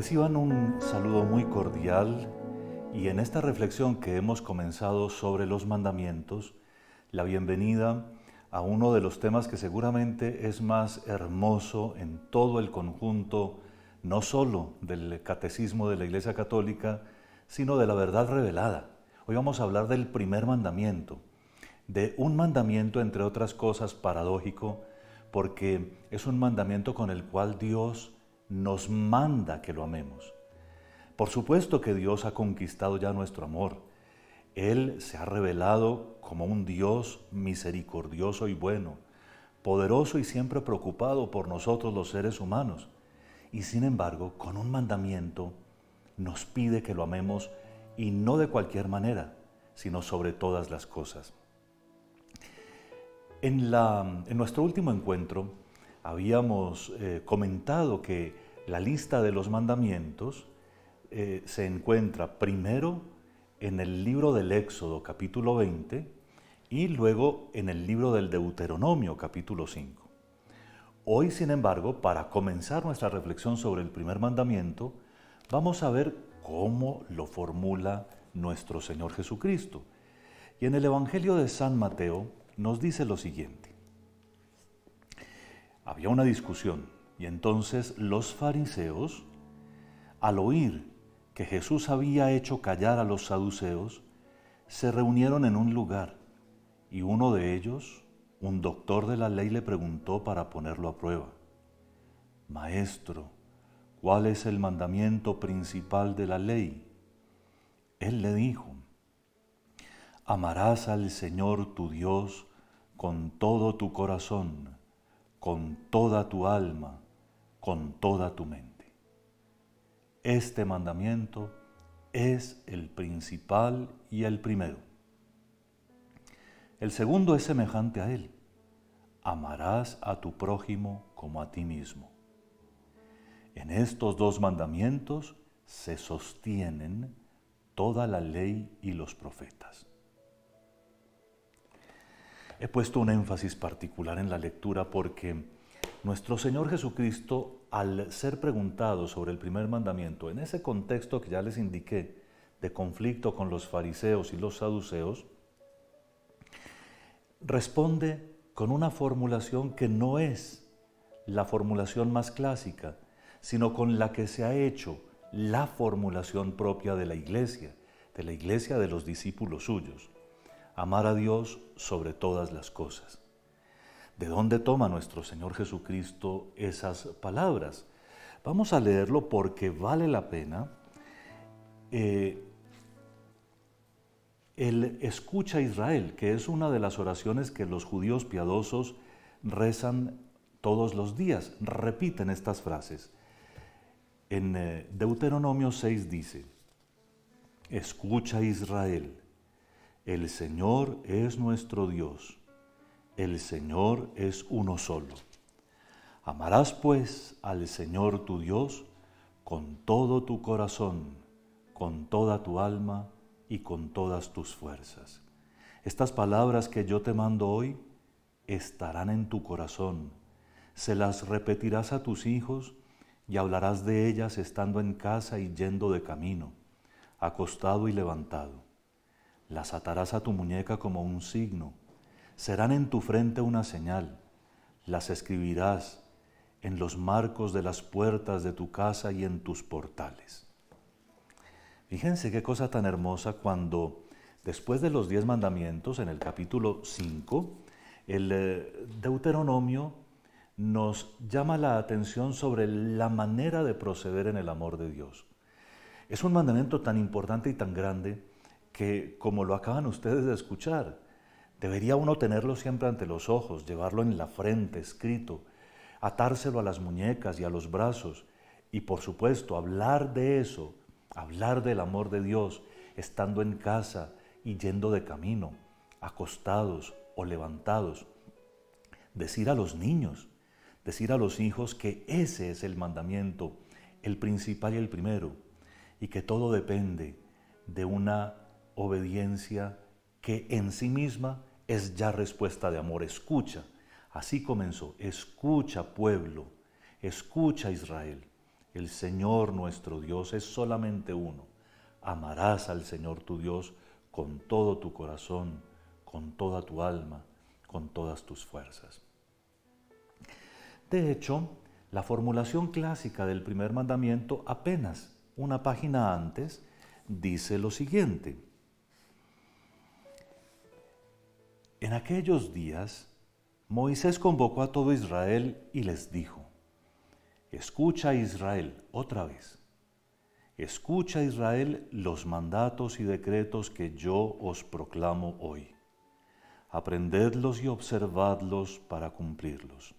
Reciban un saludo muy cordial y en esta reflexión que hemos comenzado sobre los mandamientos, la bienvenida a uno de los temas que seguramente es más hermoso en todo el conjunto, no solo del catecismo de la Iglesia Católica, sino de la verdad revelada. Hoy vamos a hablar del primer mandamiento, de un mandamiento, entre otras cosas, paradójico, porque es un mandamiento con el cual Dios nos manda que lo amemos. Por supuesto que Dios ha conquistado ya nuestro amor. Él se ha revelado como un Dios misericordioso y bueno, poderoso y siempre preocupado por nosotros los seres humanos. Y sin embargo, con un mandamiento nos pide que lo amemos y no de cualquier manera, sino sobre todas las cosas. En, nuestro último encuentro, habíamos eh, comentado que la lista de los mandamientos eh, se encuentra primero en el libro del Éxodo capítulo 20 y luego en el libro del Deuteronomio capítulo 5. Hoy, sin embargo, para comenzar nuestra reflexión sobre el primer mandamiento, vamos a ver cómo lo formula nuestro Señor Jesucristo. Y en el Evangelio de San Mateo nos dice lo siguiente. Había una discusión y entonces los fariseos, al oír que Jesús había hecho callar a los saduceos, se reunieron en un lugar y uno de ellos, un doctor de la ley, le preguntó para ponerlo a prueba, Maestro, ¿cuál es el mandamiento principal de la ley? Él le dijo, Amarás al Señor tu Dios con todo tu corazón con toda tu alma, con toda tu mente. Este mandamiento es el principal y el primero. El segundo es semejante a él. Amarás a tu prójimo como a ti mismo. En estos dos mandamientos se sostienen toda la ley y los profetas. He puesto un énfasis particular en la lectura porque nuestro Señor Jesucristo, al ser preguntado sobre el primer mandamiento, en ese contexto que ya les indiqué, de conflicto con los fariseos y los saduceos, responde con una formulación que no es la formulación más clásica, sino con la que se ha hecho la formulación propia de la iglesia, de la iglesia de los discípulos suyos amar a Dios sobre todas las cosas. ¿De dónde toma nuestro Señor Jesucristo esas palabras? Vamos a leerlo porque vale la pena. Eh, el escucha a Israel, que es una de las oraciones que los judíos piadosos rezan todos los días. Repiten estas frases. En eh, Deuteronomio 6 dice, escucha Israel, el Señor es nuestro Dios, el Señor es uno solo. Amarás pues al Señor tu Dios con todo tu corazón, con toda tu alma y con todas tus fuerzas. Estas palabras que yo te mando hoy estarán en tu corazón. Se las repetirás a tus hijos y hablarás de ellas estando en casa y yendo de camino, acostado y levantado las atarás a tu muñeca como un signo. Serán en tu frente una señal. Las escribirás en los marcos de las puertas de tu casa y en tus portales. Fíjense qué cosa tan hermosa cuando, después de los diez mandamientos, en el capítulo 5, el eh, Deuteronomio nos llama la atención sobre la manera de proceder en el amor de Dios. Es un mandamiento tan importante y tan grande que, como lo acaban ustedes de escuchar, debería uno tenerlo siempre ante los ojos, llevarlo en la frente, escrito, atárselo a las muñecas y a los brazos, y por supuesto hablar de eso, hablar del amor de Dios, estando en casa y yendo de camino, acostados o levantados. Decir a los niños, decir a los hijos que ese es el mandamiento, el principal y el primero, y que todo depende de una obediencia que en sí misma es ya respuesta de amor. Escucha. Así comenzó. Escucha pueblo, escucha Israel. El Señor nuestro Dios es solamente uno. Amarás al Señor tu Dios con todo tu corazón, con toda tu alma, con todas tus fuerzas. De hecho, la formulación clásica del primer mandamiento apenas una página antes dice lo siguiente. En aquellos días, Moisés convocó a todo Israel y les dijo, Escucha Israel otra vez. Escucha Israel los mandatos y decretos que yo os proclamo hoy. Aprendedlos y observadlos para cumplirlos.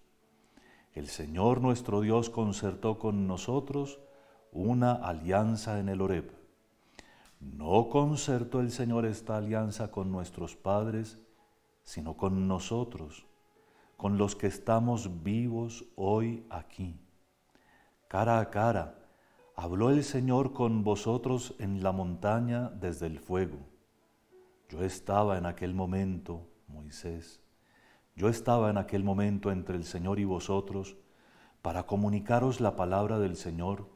El Señor nuestro Dios concertó con nosotros una alianza en el Oreb. No concertó el Señor esta alianza con nuestros padres, sino con nosotros, con los que estamos vivos hoy aquí. Cara a cara, habló el Señor con vosotros en la montaña desde el fuego. Yo estaba en aquel momento, Moisés, yo estaba en aquel momento entre el Señor y vosotros para comunicaros la palabra del Señor,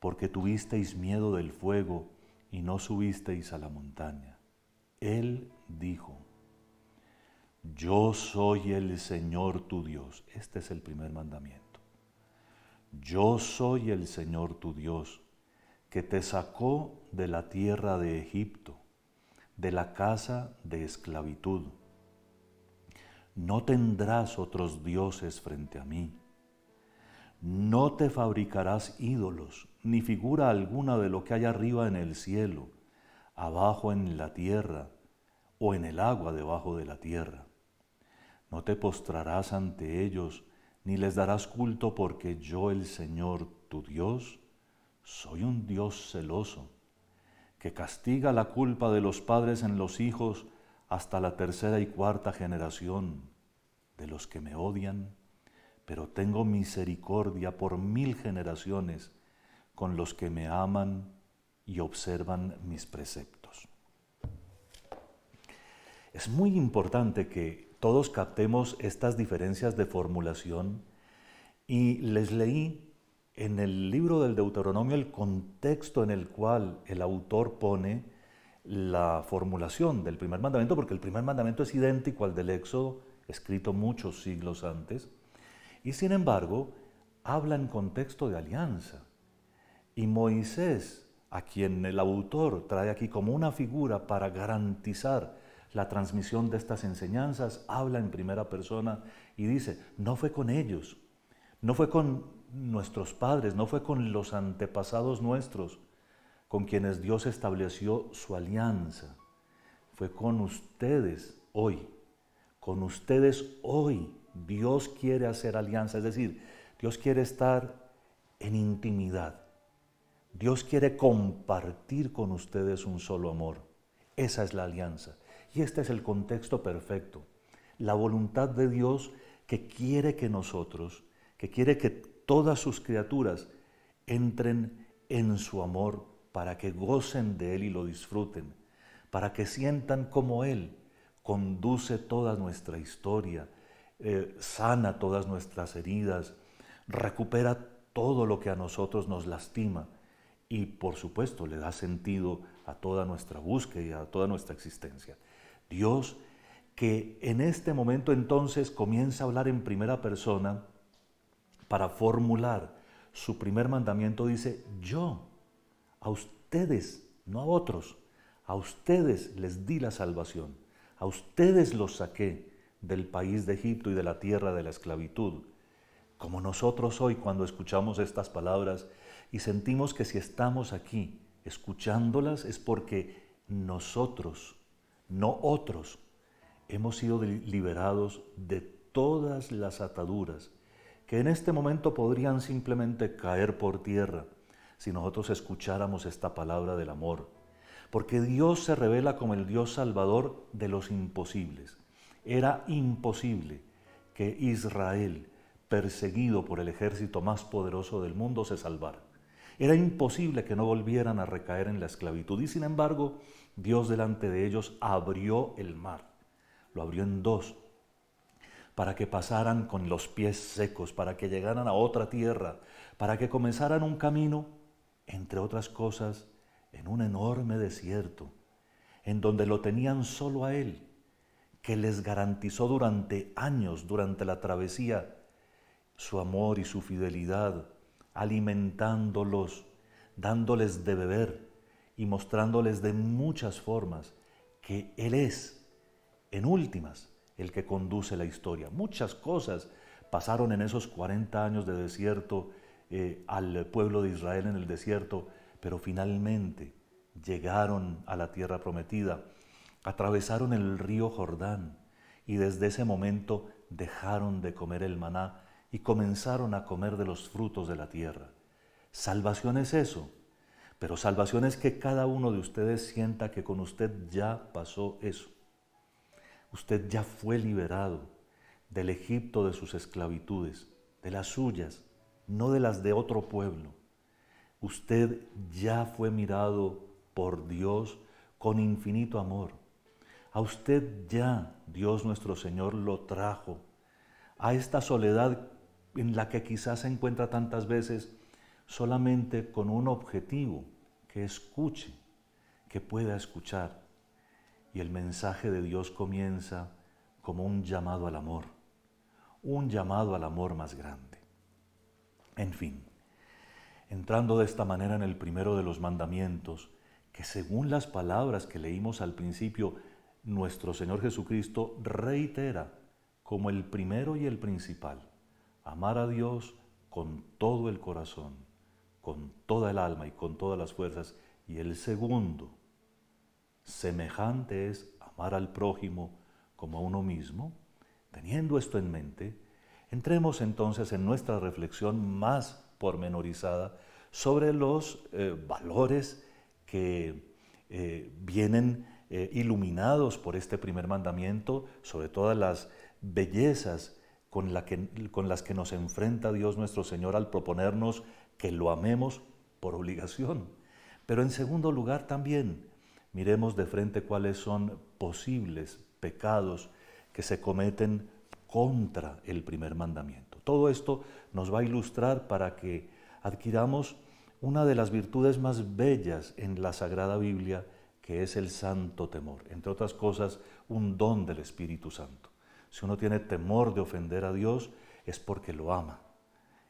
porque tuvisteis miedo del fuego y no subisteis a la montaña. Él dijo, yo soy el Señor tu Dios. Este es el primer mandamiento. Yo soy el Señor tu Dios, que te sacó de la tierra de Egipto, de la casa de esclavitud. No tendrás otros dioses frente a mí. No te fabricarás ídolos, ni figura alguna de lo que hay arriba en el cielo, abajo en la tierra, o en el agua debajo de la tierra no te postrarás ante ellos, ni les darás culto, porque yo el Señor, tu Dios, soy un Dios celoso, que castiga la culpa de los padres en los hijos hasta la tercera y cuarta generación de los que me odian, pero tengo misericordia por mil generaciones con los que me aman y observan mis preceptos. Es muy importante que todos captemos estas diferencias de formulación y les leí en el libro del Deuteronomio el contexto en el cual el autor pone la formulación del primer mandamiento, porque el primer mandamiento es idéntico al del Éxodo, escrito muchos siglos antes, y sin embargo habla en contexto de alianza. Y Moisés, a quien el autor trae aquí como una figura para garantizar la transmisión de estas enseñanzas, habla en primera persona y dice, no fue con ellos, no fue con nuestros padres, no fue con los antepasados nuestros, con quienes Dios estableció su alianza, fue con ustedes hoy, con ustedes hoy. Dios quiere hacer alianza, es decir, Dios quiere estar en intimidad. Dios quiere compartir con ustedes un solo amor. Esa es la alianza este es el contexto perfecto. La voluntad de Dios que quiere que nosotros, que quiere que todas sus criaturas entren en su amor para que gocen de Él y lo disfruten, para que sientan como Él conduce toda nuestra historia, eh, sana todas nuestras heridas, recupera todo lo que a nosotros nos lastima y por supuesto le da sentido a toda nuestra búsqueda y a toda nuestra existencia. Dios que en este momento entonces comienza a hablar en primera persona para formular su primer mandamiento, dice, yo, a ustedes, no a otros, a ustedes les di la salvación, a ustedes los saqué del país de Egipto y de la tierra de la esclavitud. Como nosotros hoy cuando escuchamos estas palabras y sentimos que si estamos aquí escuchándolas es porque nosotros no otros. Hemos sido liberados de todas las ataduras que en este momento podrían simplemente caer por tierra si nosotros escucháramos esta palabra del amor. Porque Dios se revela como el Dios salvador de los imposibles. Era imposible que Israel, perseguido por el ejército más poderoso del mundo, se salvara. Era imposible que no volvieran a recaer en la esclavitud. Y sin embargo, Dios delante de ellos abrió el mar, lo abrió en dos, para que pasaran con los pies secos, para que llegaran a otra tierra, para que comenzaran un camino, entre otras cosas, en un enorme desierto, en donde lo tenían solo a Él, que les garantizó durante años, durante la travesía, su amor y su fidelidad, alimentándolos, dándoles de beber y mostrándoles de muchas formas que Él es, en últimas, el que conduce la historia. Muchas cosas pasaron en esos 40 años de desierto eh, al pueblo de Israel en el desierto, pero finalmente llegaron a la tierra prometida, atravesaron el río Jordán y desde ese momento dejaron de comer el maná y comenzaron a comer de los frutos de la tierra. Salvación es eso, pero salvación es que cada uno de ustedes sienta que con usted ya pasó eso. Usted ya fue liberado del Egipto de sus esclavitudes, de las suyas, no de las de otro pueblo. Usted ya fue mirado por Dios con infinito amor. A usted ya Dios nuestro Señor lo trajo a esta soledad en la que quizás se encuentra tantas veces solamente con un objetivo, que escuche, que pueda escuchar. Y el mensaje de Dios comienza como un llamado al amor, un llamado al amor más grande. En fin, entrando de esta manera en el primero de los mandamientos, que según las palabras que leímos al principio, nuestro Señor Jesucristo reitera como el primero y el principal, amar a Dios con todo el corazón con toda el alma y con todas las fuerzas. Y el segundo, semejante es amar al prójimo como a uno mismo. Teniendo esto en mente, entremos entonces en nuestra reflexión más pormenorizada sobre los eh, valores que eh, vienen eh, iluminados por este primer mandamiento, sobre todas las bellezas con las que nos enfrenta Dios nuestro Señor al proponernos que lo amemos por obligación. Pero en segundo lugar también miremos de frente cuáles son posibles pecados que se cometen contra el primer mandamiento. Todo esto nos va a ilustrar para que adquiramos una de las virtudes más bellas en la Sagrada Biblia, que es el santo temor. Entre otras cosas, un don del Espíritu Santo. Si uno tiene temor de ofender a Dios, es porque lo ama.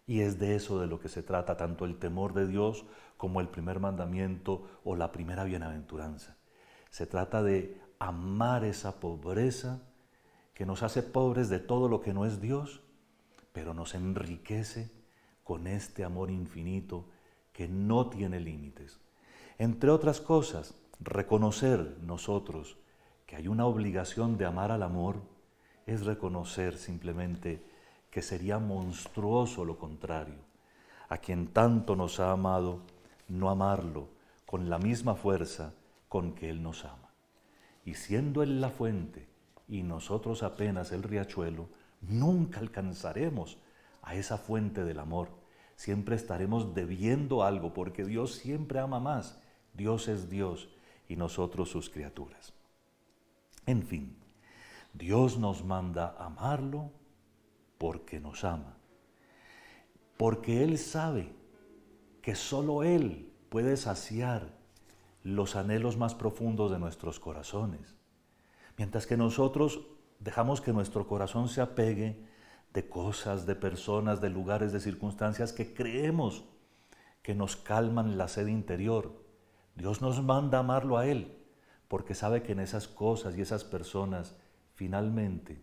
Y es de eso de lo que se trata, tanto el temor de Dios como el primer mandamiento o la primera bienaventuranza. Se trata de amar esa pobreza que nos hace pobres de todo lo que no es Dios, pero nos enriquece con este amor infinito que no tiene límites. Entre otras cosas, reconocer nosotros que hay una obligación de amar al amor es reconocer simplemente que sería monstruoso lo contrario. A quien tanto nos ha amado, no amarlo con la misma fuerza con que Él nos ama. Y siendo Él la fuente y nosotros apenas el riachuelo, nunca alcanzaremos a esa fuente del amor. Siempre estaremos debiendo algo porque Dios siempre ama más. Dios es Dios y nosotros sus criaturas. En fin, Dios nos manda amarlo porque nos ama. Porque Él sabe que solo Él puede saciar los anhelos más profundos de nuestros corazones. Mientras que nosotros dejamos que nuestro corazón se apegue de cosas, de personas, de lugares, de circunstancias que creemos que nos calman la sed interior. Dios nos manda amarlo a Él, porque sabe que en esas cosas y esas personas finalmente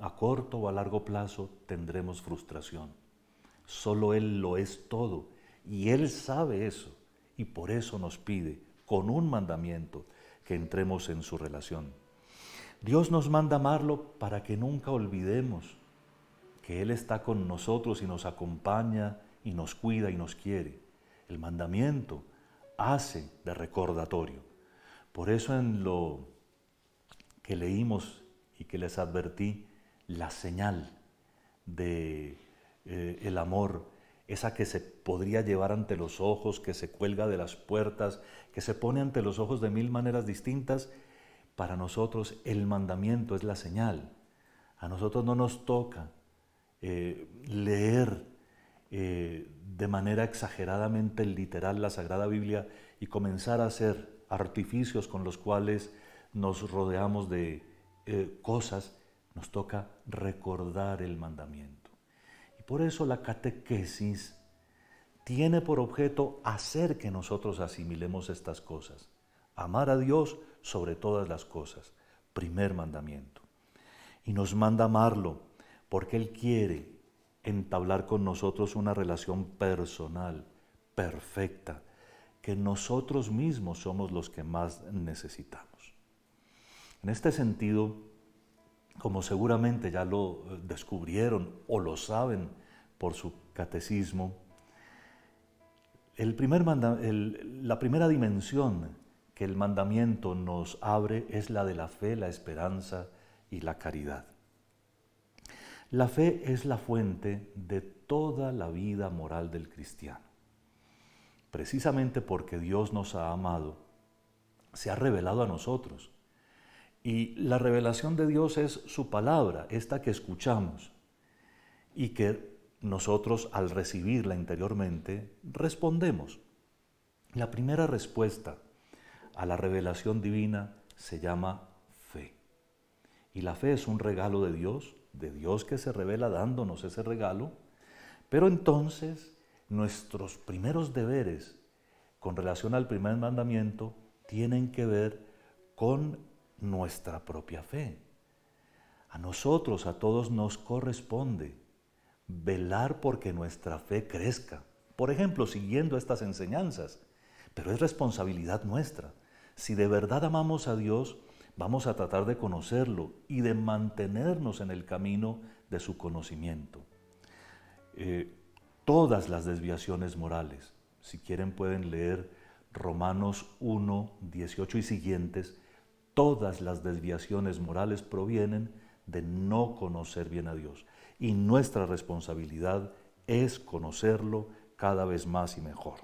a corto o a largo plazo tendremos frustración. Solo Él lo es todo y Él sabe eso y por eso nos pide con un mandamiento que entremos en su relación. Dios nos manda amarlo para que nunca olvidemos que Él está con nosotros y nos acompaña y nos cuida y nos quiere. El mandamiento hace de recordatorio. Por eso en lo que leímos y que les advertí la señal de eh, el amor, esa que se podría llevar ante los ojos, que se cuelga de las puertas, que se pone ante los ojos de mil maneras distintas, para nosotros el mandamiento es la señal. A nosotros no nos toca eh, leer eh, de manera exageradamente literal la Sagrada Biblia y comenzar a hacer artificios con los cuales nos rodeamos de eh, cosas, nos toca recordar el mandamiento. Y por eso la catequesis tiene por objeto hacer que nosotros asimilemos estas cosas. Amar a Dios sobre todas las cosas. Primer mandamiento. Y nos manda amarlo porque Él quiere entablar con nosotros una relación personal, perfecta, que nosotros mismos somos los que más necesitamos. En este sentido, como seguramente ya lo eh, descubrieron o lo saben por su catecismo, la primera dimensión que el mandamiento nos abre es la de la fe, la esperanza y la caridad. La fe es la fuente de toda la vida moral del cristiano. Precisamente porque Dios nos ha amado, se ha revelado a nosotros y la revelación de Dios es su palabra, esta que escuchamos y que nosotros al recibirla interiormente respondemos. La primera respuesta a la revelación divina se llama fe. Y la fe es un regalo de Dios, de Dios que se revela dándonos ese regalo, pero entonces nuestros primeros deberes con relación al primer mandamiento tienen que ver con nuestra propia fe. A nosotros, a todos nos corresponde velar porque nuestra fe crezca. Por ejemplo, siguiendo estas enseñanzas. Pero es responsabilidad nuestra. Si de verdad amamos a Dios, vamos a tratar de conocerlo y de mantenernos en el camino de su conocimiento. Eh, todas las desviaciones morales, si quieren pueden leer Romanos 1, 18 y siguientes, Todas las desviaciones morales provienen de no conocer bien a Dios y nuestra responsabilidad es conocerlo cada vez más y mejor.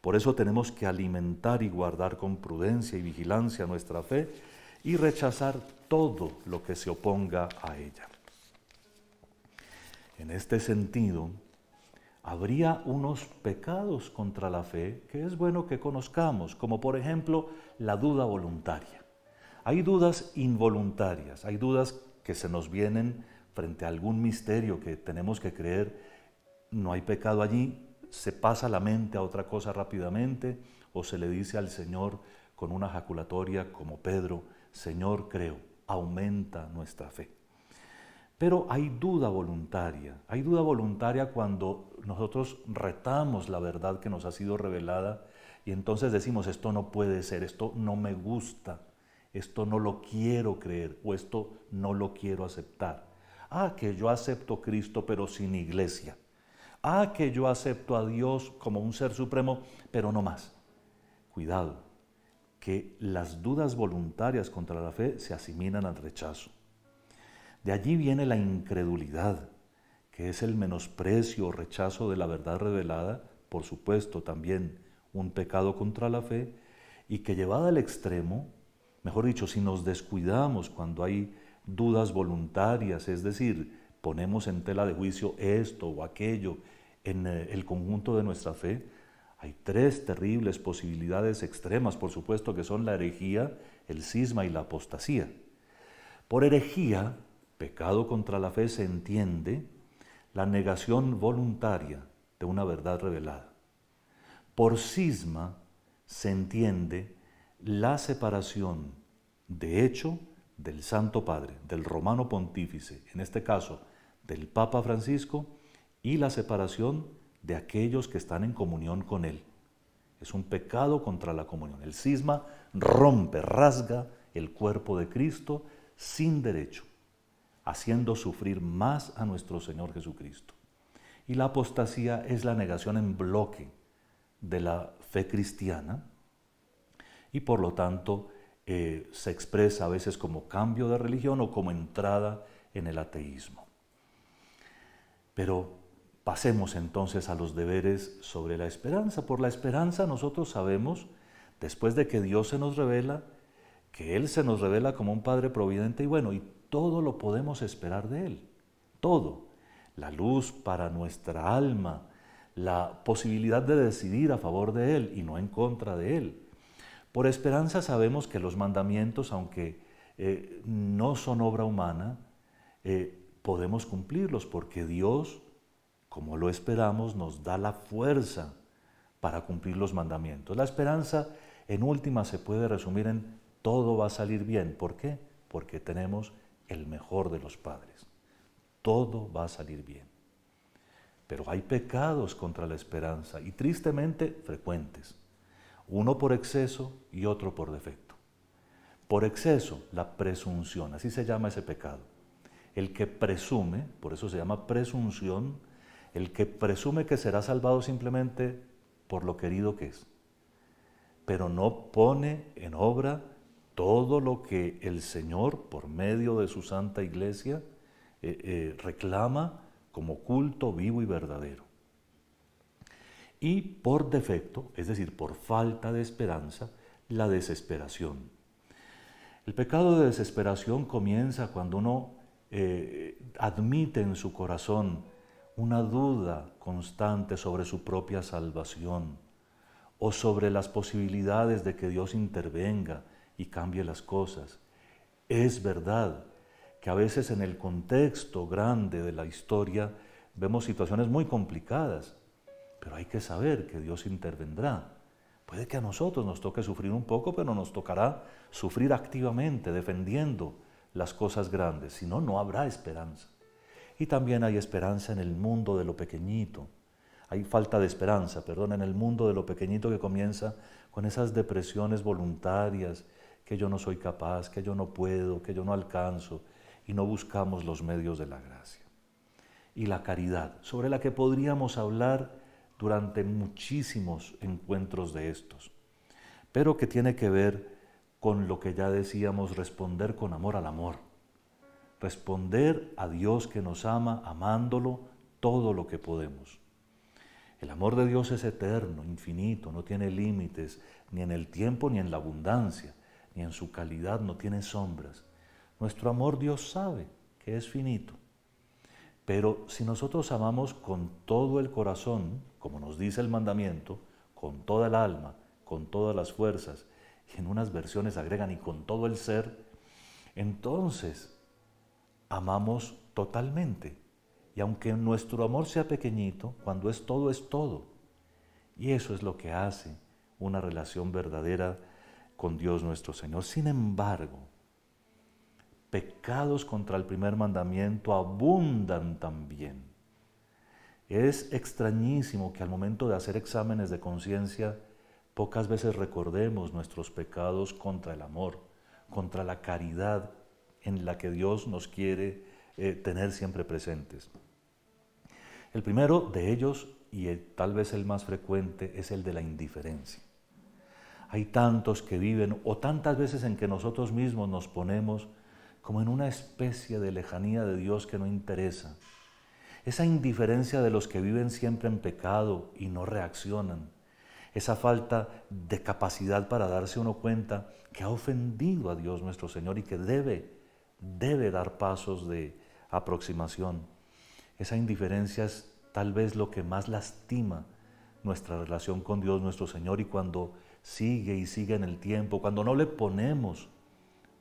Por eso tenemos que alimentar y guardar con prudencia y vigilancia nuestra fe y rechazar todo lo que se oponga a ella. En este sentido, habría unos pecados contra la fe que es bueno que conozcamos, como por ejemplo la duda voluntaria. Hay dudas involuntarias, hay dudas que se nos vienen frente a algún misterio que tenemos que creer, no hay pecado allí, se pasa la mente a otra cosa rápidamente o se le dice al Señor con una jaculatoria como Pedro, Señor creo, aumenta nuestra fe. Pero hay duda voluntaria, hay duda voluntaria cuando nosotros retamos la verdad que nos ha sido revelada y entonces decimos, esto no puede ser, esto no me gusta, esto no lo quiero creer o esto no lo quiero aceptar. Ah, que yo acepto Cristo pero sin iglesia. Ah, que yo acepto a Dios como un ser supremo, pero no más. Cuidado, que las dudas voluntarias contra la fe se asimilan al rechazo. De allí viene la incredulidad, que es el menosprecio o rechazo de la verdad revelada, por supuesto también un pecado contra la fe, y que llevada al extremo Mejor dicho, si nos descuidamos cuando hay dudas voluntarias, es decir, ponemos en tela de juicio esto o aquello en eh, el conjunto de nuestra fe, hay tres terribles posibilidades extremas, por supuesto, que son la herejía, el cisma y la apostasía. Por herejía, pecado contra la fe, se entiende la negación voluntaria de una verdad revelada. Por cisma se entiende la separación de hecho del Santo Padre, del Romano Pontífice, en este caso del Papa Francisco, y la separación de aquellos que están en comunión con él. Es un pecado contra la comunión. El cisma rompe, rasga el cuerpo de Cristo sin derecho, haciendo sufrir más a nuestro Señor Jesucristo. Y la apostasía es la negación en bloque de la fe cristiana, y por lo tanto eh, se expresa a veces como cambio de religión o como entrada en el ateísmo. Pero pasemos entonces a los deberes sobre la esperanza. Por la esperanza nosotros sabemos, después de que Dios se nos revela, que Él se nos revela como un Padre providente y bueno, y todo lo podemos esperar de Él, todo. La luz para nuestra alma, la posibilidad de decidir a favor de Él y no en contra de Él por esperanza sabemos que los mandamientos, aunque eh, no son obra humana, eh, podemos cumplirlos porque Dios, como lo esperamos, nos da la fuerza para cumplir los mandamientos. La esperanza, en última, se puede resumir en todo va a salir bien. ¿Por qué? Porque tenemos el mejor de los padres. Todo va a salir bien. Pero hay pecados contra la esperanza y tristemente frecuentes uno por exceso y otro por defecto. Por exceso, la presunción, así se llama ese pecado. El que presume, por eso se llama presunción, el que presume que será salvado simplemente por lo querido que es, pero no pone en obra todo lo que el Señor, por medio de su santa iglesia, eh, eh, reclama como culto vivo y verdadero y por defecto, es decir, por falta de esperanza, la desesperación. El pecado de desesperación comienza cuando uno eh, admite en su corazón una duda constante sobre su propia salvación o sobre las posibilidades de que Dios intervenga y cambie las cosas. Es verdad que a veces en el contexto grande de la historia vemos situaciones muy complicadas, pero hay que saber que Dios intervendrá. Puede que a nosotros nos toque sufrir un poco, pero nos tocará sufrir activamente, defendiendo las cosas grandes, si no, no habrá esperanza. Y también hay esperanza en el mundo de lo pequeñito. Hay falta de esperanza, perdón, en el mundo de lo pequeñito que comienza con esas depresiones voluntarias, que yo no soy capaz, que yo no puedo, que yo no alcanzo, y no buscamos los medios de la gracia. Y la caridad, sobre la que podríamos hablar durante muchísimos encuentros de estos, pero que tiene que ver con lo que ya decíamos, responder con amor al amor, responder a Dios que nos ama amándolo todo lo que podemos. El amor de Dios es eterno, infinito, no tiene límites, ni en el tiempo, ni en la abundancia, ni en su calidad, no tiene sombras. Nuestro amor Dios sabe que es finito. Pero si nosotros amamos con todo el corazón, como nos dice el mandamiento, con toda el alma, con todas las fuerzas, y en unas versiones agregan y con todo el ser, entonces amamos totalmente. Y aunque nuestro amor sea pequeñito, cuando es todo, es todo. Y eso es lo que hace una relación verdadera con Dios nuestro Señor. Sin embargo, pecados contra el primer mandamiento abundan también. Es extrañísimo que al momento de hacer exámenes de conciencia pocas veces recordemos nuestros pecados contra el amor, contra la caridad en la que Dios nos quiere eh, tener siempre presentes. El primero de ellos, y tal vez el más frecuente, es el de la indiferencia. Hay tantos que viven o tantas veces en que nosotros mismos nos ponemos como en una especie de lejanía de Dios que no interesa, esa indiferencia de los que viven siempre en pecado y no reaccionan, esa falta de capacidad para darse uno cuenta que ha ofendido a Dios nuestro Señor y que debe, debe dar pasos de aproximación. Esa indiferencia es tal vez lo que más lastima nuestra relación con Dios nuestro Señor y cuando sigue y sigue en el tiempo, cuando no le ponemos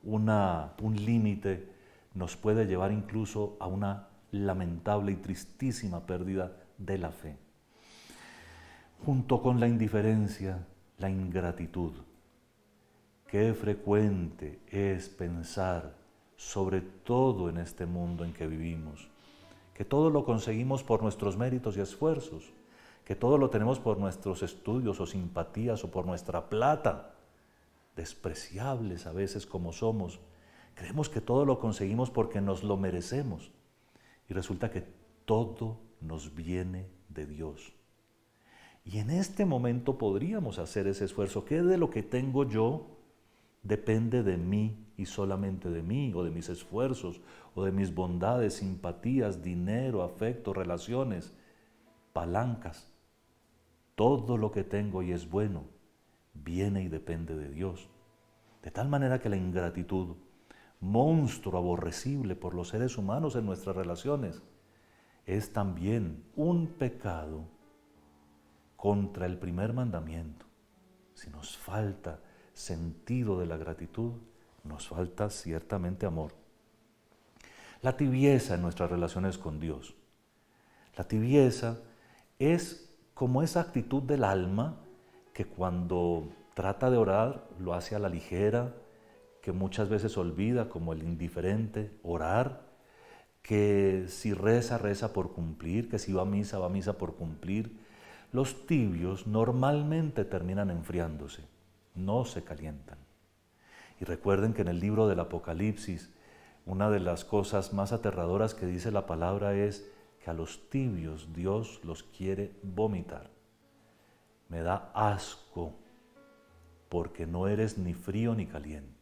una, un límite, nos puede llevar incluso a una lamentable y tristísima pérdida de la fe. Junto con la indiferencia, la ingratitud. Qué frecuente es pensar, sobre todo en este mundo en que vivimos, que todo lo conseguimos por nuestros méritos y esfuerzos, que todo lo tenemos por nuestros estudios o simpatías o por nuestra plata, despreciables a veces como somos. Creemos que todo lo conseguimos porque nos lo merecemos y resulta que todo nos viene de Dios. Y en este momento podríamos hacer ese esfuerzo. ¿Qué de lo que tengo yo depende de mí y solamente de mí, o de mis esfuerzos, o de mis bondades, simpatías, dinero, afecto, relaciones, palancas? Todo lo que tengo y es bueno viene y depende de Dios. De tal manera que la ingratitud monstruo aborrecible por los seres humanos en nuestras relaciones, es también un pecado contra el primer mandamiento. Si nos falta sentido de la gratitud, nos falta ciertamente amor. La tibieza en nuestras relaciones con Dios. La tibieza es como esa actitud del alma que cuando trata de orar lo hace a la ligera, que muchas veces olvida como el indiferente orar, que si reza, reza por cumplir, que si va a misa, va a misa por cumplir. Los tibios normalmente terminan enfriándose, no se calientan. Y recuerden que en el libro del Apocalipsis, una de las cosas más aterradoras que dice la palabra es que a los tibios Dios los quiere vomitar. Me da asco porque no eres ni frío ni caliente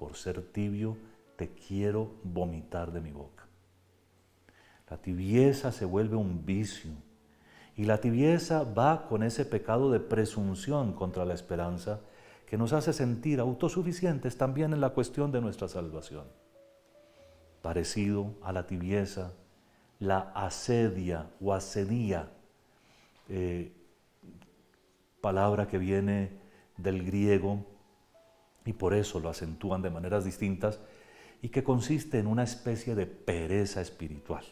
por ser tibio, te quiero vomitar de mi boca. La tibieza se vuelve un vicio y la tibieza va con ese pecado de presunción contra la esperanza que nos hace sentir autosuficientes también en la cuestión de nuestra salvación. Parecido a la tibieza, la asedia o asedía, eh, palabra que viene del griego y por eso lo acentúan de maneras distintas y que consiste en una especie de pereza espiritual.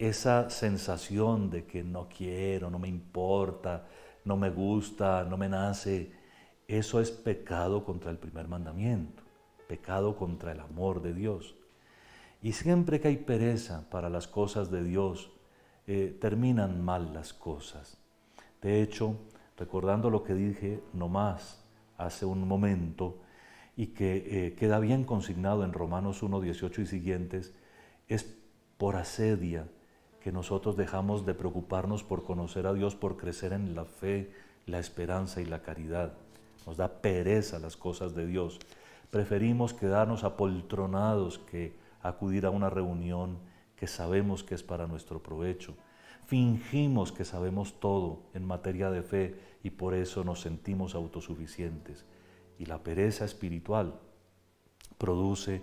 Esa sensación de que no quiero, no me importa, no me gusta, no me nace, eso es pecado contra el primer mandamiento, pecado contra el amor de Dios. Y siempre que hay pereza para las cosas de Dios, eh, terminan mal las cosas. De hecho, recordando lo que dije no más hace un momento y que eh, queda bien consignado en Romanos 1, 18 y siguientes, es por asedia que nosotros dejamos de preocuparnos por conocer a Dios, por crecer en la fe, la esperanza y la caridad. Nos da pereza las cosas de Dios. Preferimos quedarnos apoltronados que acudir a una reunión que sabemos que es para nuestro provecho. Fingimos que sabemos todo en materia de fe y por eso nos sentimos autosuficientes. Y la pereza espiritual produce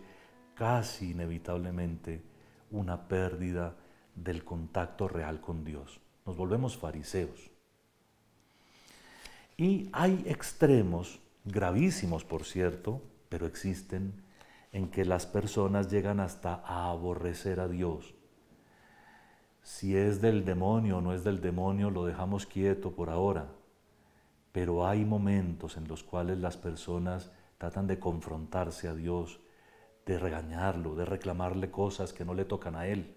casi inevitablemente una pérdida del contacto real con Dios. Nos volvemos fariseos. Y hay extremos, gravísimos por cierto, pero existen, en que las personas llegan hasta a aborrecer a Dios. Si es del demonio o no es del demonio, lo dejamos quieto por ahora pero hay momentos en los cuales las personas tratan de confrontarse a Dios, de regañarlo, de reclamarle cosas que no le tocan a Él.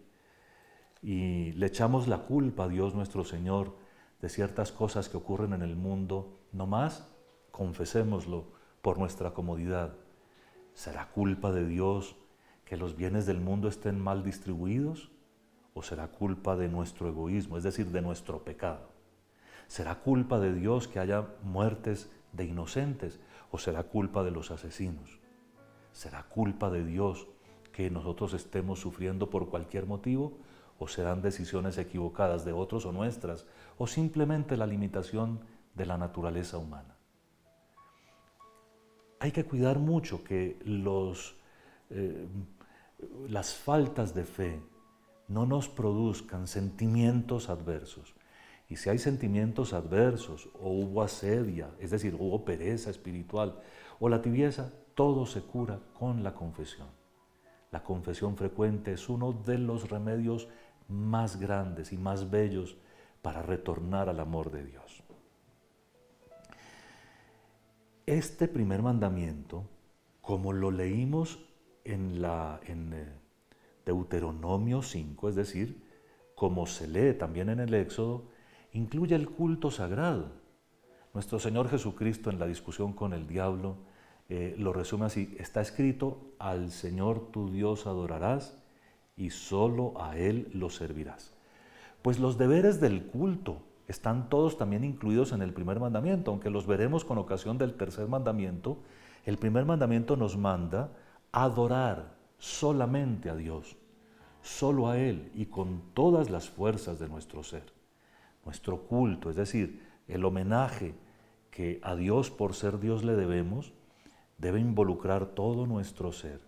Y le echamos la culpa a Dios nuestro Señor de ciertas cosas que ocurren en el mundo, no más confesémoslo por nuestra comodidad. ¿Será culpa de Dios que los bienes del mundo estén mal distribuidos? ¿O será culpa de nuestro egoísmo, es decir, de nuestro pecado? ¿Será culpa de Dios que haya muertes de inocentes o será culpa de los asesinos? ¿Será culpa de Dios que nosotros estemos sufriendo por cualquier motivo o serán decisiones equivocadas de otros o nuestras o simplemente la limitación de la naturaleza humana? Hay que cuidar mucho que los, eh, las faltas de fe no nos produzcan sentimientos adversos. Y si hay sentimientos adversos o hubo asedia, es decir, hubo pereza espiritual o la tibieza, todo se cura con la confesión. La confesión frecuente es uno de los remedios más grandes y más bellos para retornar al amor de Dios. Este primer mandamiento, como lo leímos en, la, eh, Deuteronomio 5, es decir, como se lee también en el Éxodo, incluye el culto sagrado. Nuestro Señor Jesucristo en la discusión con el diablo eh, lo resume así, está escrito, al Señor tu Dios adorarás y solo a Él lo servirás. Pues los deberes del culto están todos también incluidos en el primer mandamiento, aunque los veremos con ocasión del tercer mandamiento, el primer mandamiento nos manda adorar solamente a Dios, solo a Él y con todas las fuerzas de nuestro ser nuestro culto, es decir, el homenaje que a Dios por ser Dios le debemos, debe involucrar todo nuestro ser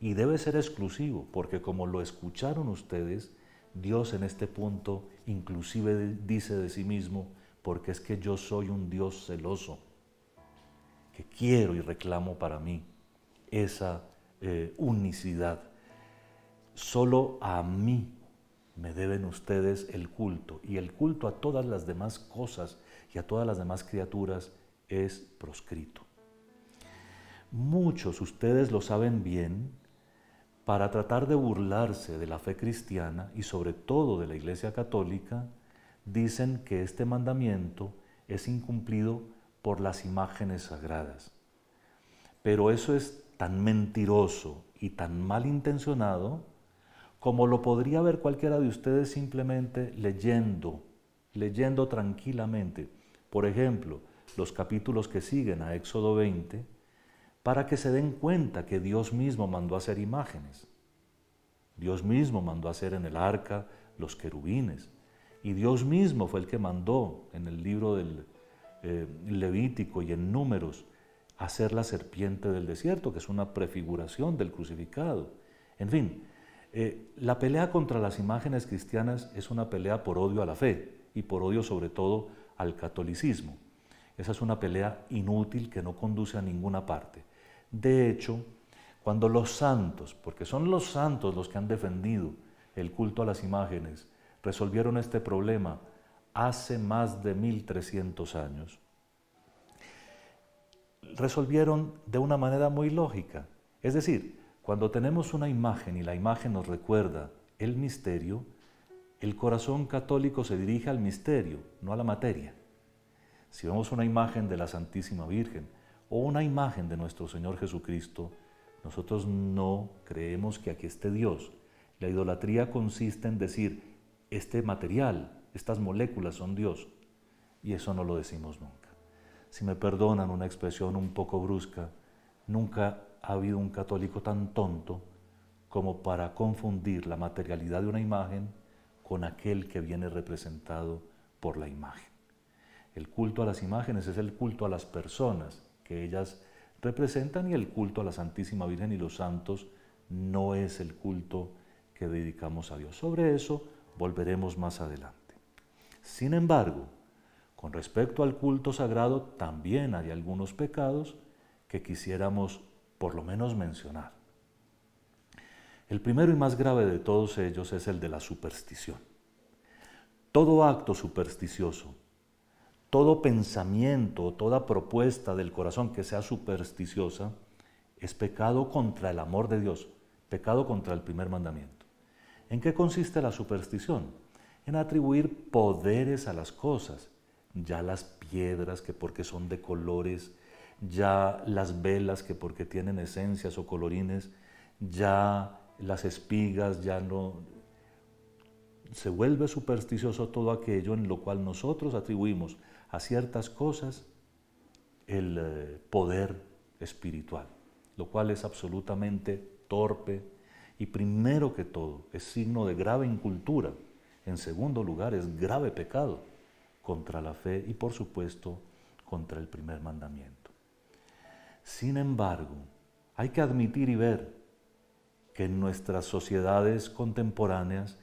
y debe ser exclusivo, porque como lo escucharon ustedes, Dios en este punto inclusive dice de sí mismo, porque es que yo soy un Dios celoso, que quiero y reclamo para mí esa eh, unicidad. Solo a mí me deben ustedes el culto. Y el culto a todas las demás cosas y a todas las demás criaturas es proscrito. Muchos, ustedes lo saben bien, para tratar de burlarse de la fe cristiana y sobre todo de la Iglesia Católica, dicen que este mandamiento es incumplido por las imágenes sagradas. Pero eso es tan mentiroso y tan malintencionado como lo podría ver cualquiera de ustedes simplemente leyendo, leyendo tranquilamente, por ejemplo, los capítulos que siguen a Éxodo 20, para que se den cuenta que Dios mismo mandó a hacer imágenes. Dios mismo mandó a hacer en el arca los querubines. Y Dios mismo fue el que mandó en el libro del eh, Levítico y en números hacer la serpiente del desierto, que es una prefiguración del crucificado. En fin, eh, la pelea contra las imágenes cristianas es una pelea por odio a la fe y por odio sobre todo al catolicismo. Esa es una pelea inútil que no conduce a ninguna parte. De hecho, cuando los santos, porque son los santos los que han defendido el culto a las imágenes, resolvieron este problema hace más de 1300 años, resolvieron de una manera muy lógica. Es decir, cuando tenemos una imagen y la imagen nos recuerda el misterio, el corazón católico se dirige al misterio, no a la materia. Si vemos una imagen de la Santísima Virgen o una imagen de nuestro Señor Jesucristo, nosotros no creemos que aquí esté Dios. La idolatría consiste en decir, este material, estas moléculas son Dios. Y eso no lo decimos nunca. Si me perdonan una expresión un poco brusca, nunca ha habido un católico tan tonto como para confundir la materialidad de una imagen con aquel que viene representado por la imagen. El culto a las imágenes es el culto a las personas que ellas representan y el culto a la Santísima Virgen y los santos no es el culto que dedicamos a Dios. Sobre eso volveremos más adelante. Sin embargo, con respecto al culto sagrado también hay algunos pecados que quisiéramos por lo menos mencionar. El primero y más grave de todos ellos es el de la superstición. Todo acto supersticioso, todo pensamiento, toda propuesta del corazón que sea supersticiosa, es pecado contra el amor de Dios, pecado contra el primer mandamiento. ¿En qué consiste la superstición? En atribuir poderes a las cosas, ya las piedras que porque son de colores, ya las velas que porque tienen esencias o colorines, ya las espigas, ya no... Se vuelve supersticioso todo aquello en lo cual nosotros atribuimos a ciertas cosas el eh, poder espiritual, lo cual es absolutamente torpe y primero que todo es signo de grave incultura, en segundo lugar es grave pecado contra la fe y por supuesto contra el primer mandamiento. Sin embargo, hay que admitir y ver que en nuestras sociedades contemporáneas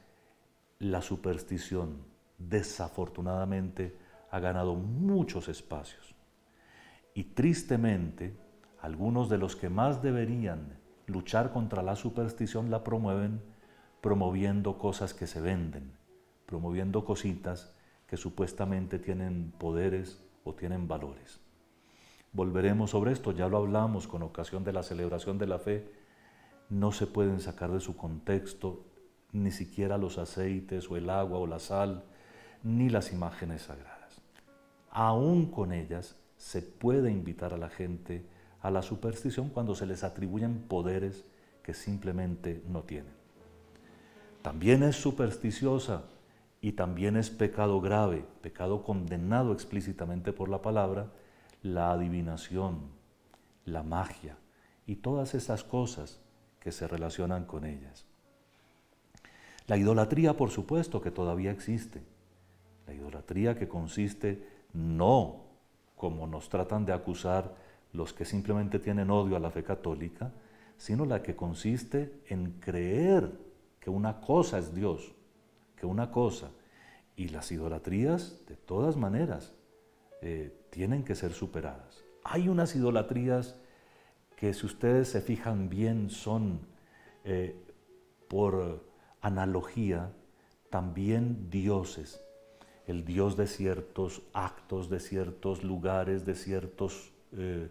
la superstición desafortunadamente ha ganado muchos espacios. Y tristemente, algunos de los que más deberían luchar contra la superstición la promueven promoviendo cosas que se venden, promoviendo cositas que supuestamente tienen poderes o tienen valores. Volveremos sobre esto, ya lo hablamos con ocasión de la celebración de la fe. No se pueden sacar de su contexto ni siquiera los aceites o el agua o la sal, ni las imágenes sagradas. Aún con ellas se puede invitar a la gente a la superstición cuando se les atribuyen poderes que simplemente no tienen. También es supersticiosa y también es pecado grave, pecado condenado explícitamente por la palabra, la adivinación, la magia y todas esas cosas que se relacionan con ellas. La idolatría, por supuesto, que todavía existe. La idolatría que consiste no, como nos tratan de acusar los que simplemente tienen odio a la fe católica, sino la que consiste en creer que una cosa es Dios, que una cosa. Y las idolatrías, de todas maneras, eh, tienen que ser superadas. Hay unas idolatrías que si ustedes se fijan bien son eh, por analogía también dioses, el dios de ciertos actos, de ciertos lugares, de ciertos eh,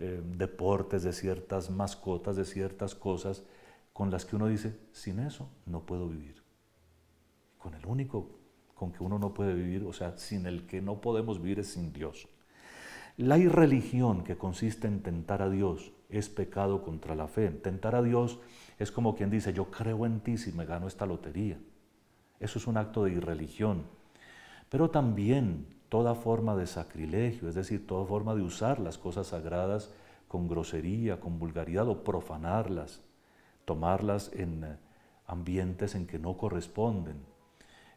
eh, deportes, de ciertas mascotas, de ciertas cosas con las que uno dice, sin eso no puedo vivir. Con el único con que uno no puede vivir, o sea, sin el que no podemos vivir es sin Dios. La irreligión que consiste en tentar a Dios es pecado contra la fe. Tentar a Dios es como quien dice, yo creo en ti si me gano esta lotería. Eso es un acto de irreligión. Pero también toda forma de sacrilegio, es decir, toda forma de usar las cosas sagradas con grosería, con vulgaridad o profanarlas, tomarlas en eh, ambientes en que no corresponden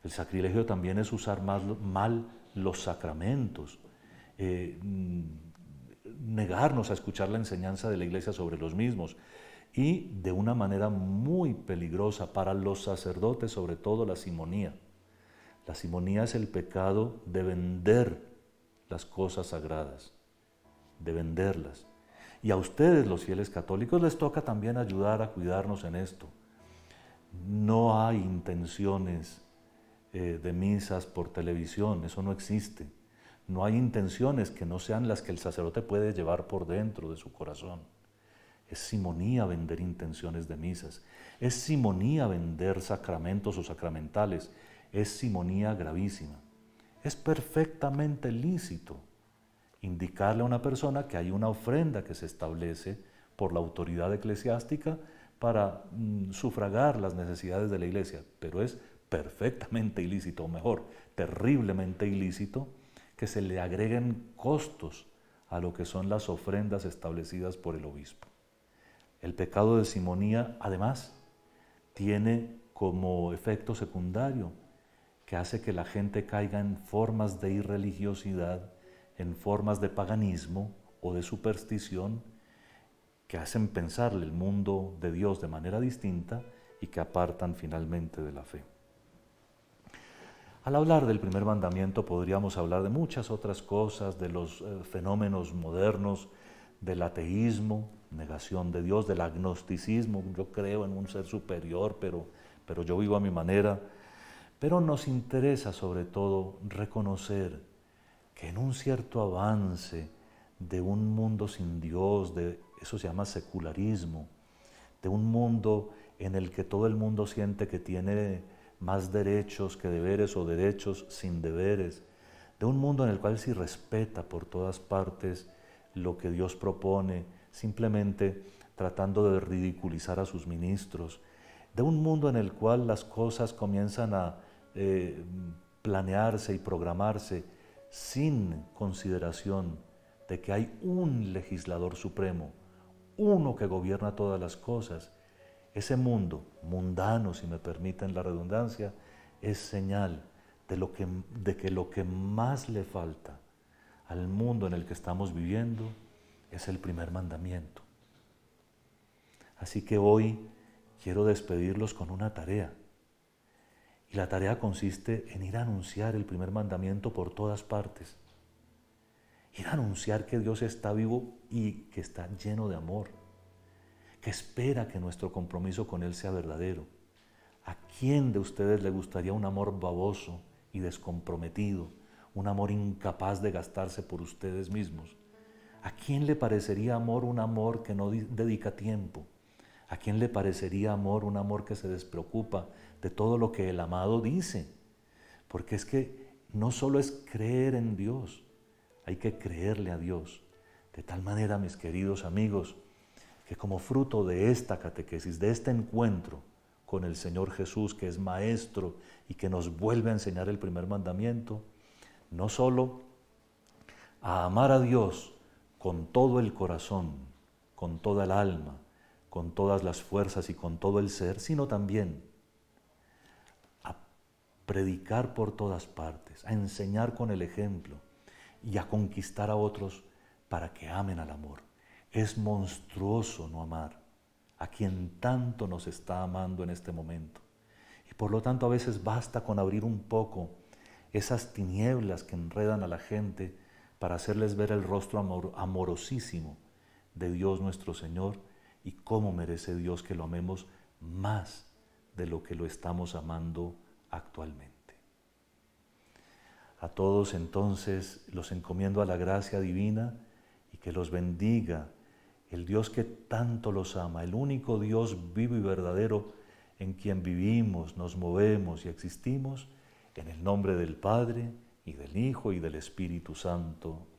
el sacrilegio también es usar mal, los sacramentos, eh, mm, negarnos a escuchar la enseñanza de la iglesia sobre los mismos y de una manera muy peligrosa para los sacerdotes, sobre todo la simonía. La simonía es el pecado de vender las cosas sagradas, de venderlas. Y a ustedes, los fieles católicos, les toca también ayudar a cuidarnos en esto. No hay intenciones eh, de misas por televisión, eso no existe. No hay intenciones que no sean las que el sacerdote puede llevar por dentro de su corazón. Es simonía vender intenciones de misas, es simonía vender sacramentos o sacramentales, es simonía gravísima. Es perfectamente lícito indicarle a una persona que hay una ofrenda que se establece por la autoridad eclesiástica para mm, sufragar las necesidades de la iglesia, pero es perfectamente ilícito, o mejor, terriblemente ilícito, que se le agreguen costos a lo que son las ofrendas establecidas por el obispo. El pecado de simonía, además, tiene como efecto secundario que hace que la gente caiga en formas de irreligiosidad, en formas de paganismo o de superstición, que hacen pensarle el mundo de Dios de manera distinta y que apartan finalmente de la fe. Al hablar del primer mandamiento podríamos hablar de muchas otras cosas, de los eh, fenómenos modernos, del ateísmo, negación de Dios, del agnosticismo, yo creo en un ser superior, pero, pero yo vivo a mi manera. Pero nos interesa sobre todo reconocer que en un cierto avance de un mundo sin Dios, de eso se llama secularismo, de un mundo en el que todo el mundo siente que tiene más derechos que deberes o derechos sin deberes, de un mundo en el cual se respeta por todas partes lo que Dios propone, simplemente tratando de ridiculizar a sus ministros, de un mundo en el cual las cosas comienzan a eh, planearse y programarse sin consideración de que hay un legislador supremo, uno que gobierna todas las cosas ese mundo mundano, si me permiten la redundancia, es señal de, lo que, de que lo que más le falta al mundo en el que estamos viviendo es el primer mandamiento. Así que hoy quiero despedirlos con una tarea. Y la tarea consiste en ir a anunciar el primer mandamiento por todas partes. Ir a anunciar que Dios está vivo y que está lleno de amor que espera que nuestro compromiso con Él sea verdadero. ¿A quién de ustedes le gustaría un amor baboso y descomprometido, un amor incapaz de gastarse por ustedes mismos? ¿A quién le parecería amor un amor que no dedica tiempo? ¿A quién le parecería amor un amor que se despreocupa de todo lo que el amado dice? Porque es que no solo es creer en Dios, hay que creerle a Dios. De tal manera, mis queridos amigos, como fruto de esta catequesis, de este encuentro con el Señor Jesús, que es maestro y que nos vuelve a enseñar el primer mandamiento, no solo a amar a Dios con todo el corazón, con toda el alma, con todas las fuerzas y con todo el ser, sino también a predicar por todas partes, a enseñar con el ejemplo y a conquistar a otros para que amen al amor. Es monstruoso no amar a quien tanto nos está amando en este momento. Y por lo tanto a veces basta con abrir un poco esas tinieblas que enredan a la gente para hacerles ver el rostro amorosísimo de Dios nuestro Señor y cómo merece Dios que lo amemos más de lo que lo estamos amando actualmente. A todos entonces los encomiendo a la gracia divina y que los bendiga el Dios que tanto los ama, el único Dios vivo y verdadero en quien vivimos, nos movemos y existimos, en el nombre del Padre y del Hijo y del Espíritu Santo.